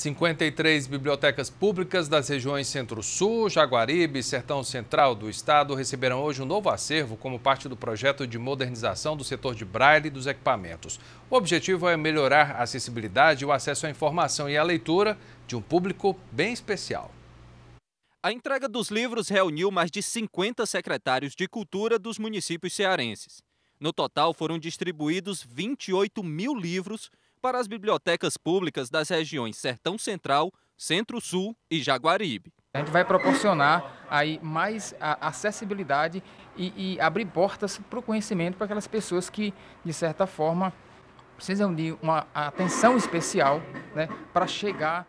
53 bibliotecas públicas das regiões Centro-Sul, Jaguaribe e Sertão Central do Estado receberão hoje um novo acervo como parte do projeto de modernização do setor de braille dos equipamentos. O objetivo é melhorar a acessibilidade, o acesso à informação e à leitura de um público bem especial. A entrega dos livros reuniu mais de 50 secretários de cultura dos municípios cearenses. No total, foram distribuídos 28 mil livros para as bibliotecas públicas das regiões Sertão Central, Centro-Sul e Jaguaribe. A gente vai proporcionar aí mais acessibilidade e, e abrir portas para o conhecimento para aquelas pessoas que, de certa forma, precisam de uma atenção especial né, para chegar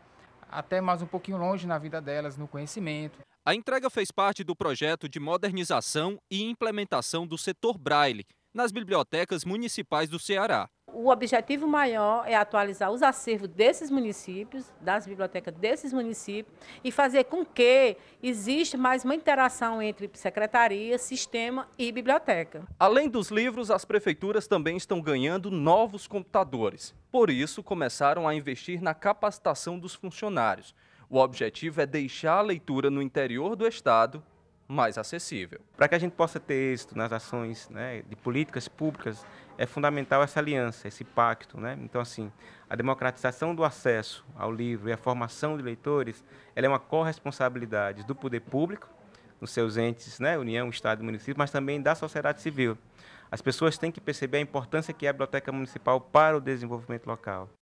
até mais um pouquinho longe na vida delas, no conhecimento. A entrega fez parte do projeto de modernização e implementação do setor Braille nas bibliotecas municipais do Ceará o objetivo maior é atualizar os acervos desses municípios, das bibliotecas desses municípios, e fazer com que exista mais uma interação entre secretaria, sistema e biblioteca. Além dos livros, as prefeituras também estão ganhando novos computadores. Por isso, começaram a investir na capacitação dos funcionários. O objetivo é deixar a leitura no interior do estado mais acessível. Para que a gente possa ter êxito nas ações né, de políticas públicas, é fundamental essa aliança, esse pacto. Né? Então, assim, a democratização do acesso ao livro e a formação de leitores, ela é uma corresponsabilidade do poder público, nos seus entes, né, União, Estado e Município, mas também da sociedade civil. As pessoas têm que perceber a importância que é a biblioteca municipal para o desenvolvimento local.